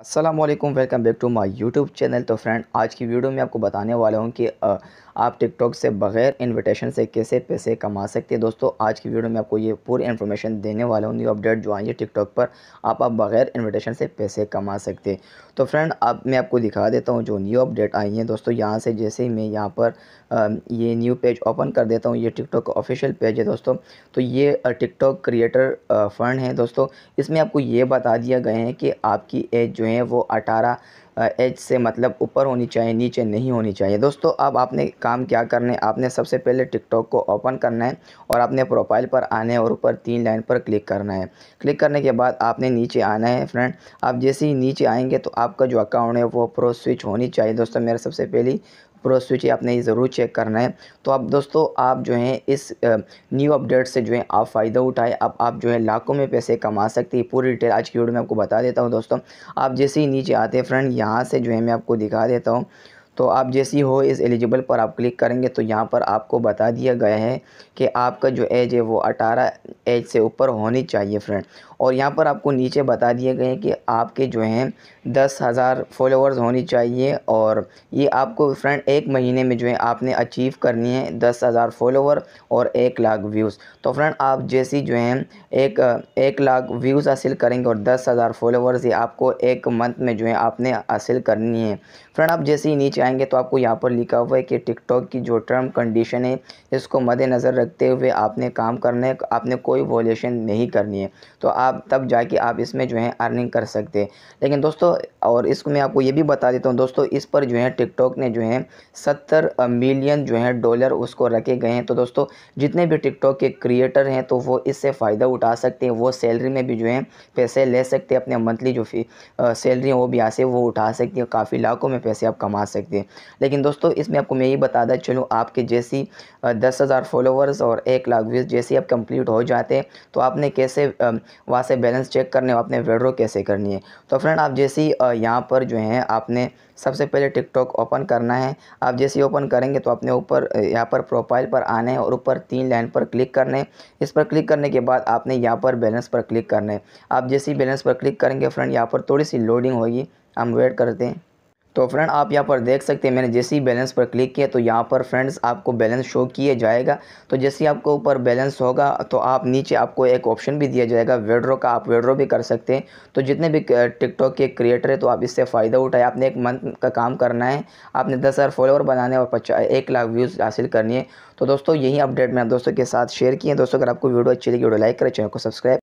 Aslam welcome back to my YouTube channel तो friend आज की वीडियो में आपको बताने वाला हूँ कि आप टिकट से बगैर इनविटेशन से कैसे पैसे कमा सकते हैं दोस्तों आज की वीडियो में आपको ये पूरी इन्फॉर्मेशन देने वाला हूँ न्यू अपडेट जो आई है पर आप आप बगैर इन्विटेशन से पैसे कमा सकते हैं तो फ्रेंड अब आप, मैं आपको दिखा देता हूँ जो न्यू अपडेट आई है दोस्तों यहाँ से जैसे ही मैं यहाँ पर ये न्यू पेज ओपन कर देता हूँ ये टिकटॉक का ऑफिशियल पेज है दोस्तों तो ये टिकटॉक क्रिएटर फ़ंड है दोस्तों इसमें आपको ये बता दिया गया है कि आपकी एज जो हैं वो अठारह एज से मतलब ऊपर होनी चाहिए नीचे नहीं होनी चाहिए दोस्तों अब आपने काम क्या करना है आपने सबसे पहले टिकटॉक को ओपन करना है और अपने प्रोफाइल पर आने और ऊपर तीन लाइन पर क्लिक करना है क्लिक करने के बाद आपने नीचे आना है फ्रेंड आप जैसे ही नीचे आएंगे तो आपका जो अकाउंट है वो प्रो स्विच होनी चाहिए दोस्तों मेरा सबसे पहली प्रोस स्विच आपने ज़रूर चेक करना है तो अब दोस्तों आप जो है इस न्यू अपडेट से जो है आप फ़ायदा उठाए अब आप जो है लाखों में पैसे कमा सकते हैं पूरी डिटेल आज की वीडियो में आपको बता देता हूँ दोस्तों आप जैसे ही नीचे आते हैं फ्रेंड यहाँ से जो है मैं आपको दिखा देता हूँ तो आप जैसी हो इस एलिजिबल पर आप क्लिक करेंगे तो यहाँ पर आपको बता दिया गया है कि आपका जो एज है वो 18 एज से ऊपर होनी चाहिए फ्रेंड और यहाँ पर आपको नीचे बता दिए गए हैं कि आपके जो हैं दस हज़ार फॉलोअर्स होनी चाहिए और ये आपको फ्रेंड एक महीने में जो है आपने अचीव करनी है दस हज़ार फॉलोअर और एक लाख व्यूज़ तो फ्रेंड आप जैसी जो हैं एक एक लाख व्यूज़ हासिल करेंगे और दस हज़ार फॉलोअर्स ये आपको एक मंथ में जो है आपने हासिल करनी है फ्रेंड आप जैसे ही नीचे जाएंगे तो आपको यहाँ पर लिखा हुआ है कि टिकटॉक की जो टर्म कंडीशन है इसको मद्देनज़र रखते हुए आपने काम करना है आपने कोई वॉलेशन नहीं करनी है तो आप तब जाके आप इसमें जो है अर्निंग कर सकते हैं लेकिन दोस्तों और इसको मैं आपको ये भी बता देता हूँ दोस्तों इस पर जो है टिकटॉक ने जो है सत्तर मिलियन जो है डॉलर उसको रखे गए हैं तो दोस्तों जितने भी टिकटॉक के क्रिएटर हैं तो वो इससे फ़ायदा उठा सकते हैं वो सैलरी में भी जो है पैसे ले सकते हैं अपने मंथली जो फी सैलरी वो भी यहाँ से वो उठा सकती है काफ़ी लाखों में पैसे आप कमा सकते हैं सकते हैं लेकिन दोस्तों इसमें आपको मैं ये दें चलूँ आपके जैसी दस हज़ार फॉलोवर्स और एक लाख व्यूज़ जैसे आप कंप्लीट हो जाते हैं तो आपने कैसे वहाँ से बैलेंस चेक करने अपने विड्रो कैसे करनी है तो फ्रेंड आप जैसी यहाँ पर जो है आपने सबसे पहले टिकटॉक ओपन करना है आप जैसे ओपन करेंगे तो अपने ऊपर यहाँ पर प्रोफाइल पर आने हैं और ऊपर तीन लाइन पर क्लिक करने इस पर क्लिक करने के बाद आपने यहाँ पर बैलेंस पर क्लिक करना है आप जैसे ही बैलेंस पर क्लिक करेंगे फ्रेंड यहाँ पर थोड़ी सी लोडिंग होगी हम वेट करते हैं तो फ्रेंड आप यहाँ पर देख सकते हैं मैंने जैसे ही बैलेंस पर क्लिक किया तो यहाँ पर फ्रेंड्स आपको बैलेंस शो किया जाएगा तो जैसे ही आपको ऊपर बैलेंस होगा तो आप नीचे आपको एक ऑप्शन भी दिया जाएगा वेड्रो का आप वेड्रो भी कर सकते हैं तो जितने भी टिकटॉक के क्रिएटर है तो आप इससे फ़ायदा उठाए आपने एक मंथ का काम करना है आपने दस हज़ार फॉलोअर बनाने और पचास एक लाख व्यूज़ हासिल करनी है तो दोस्तों यही अपडेट मैंने दोस्तों के साथ शेयर किए दोस्तों अगर आपको वीडियो अच्छी लगी वीडियो लाइक करें चैनल को सब्सक्राइब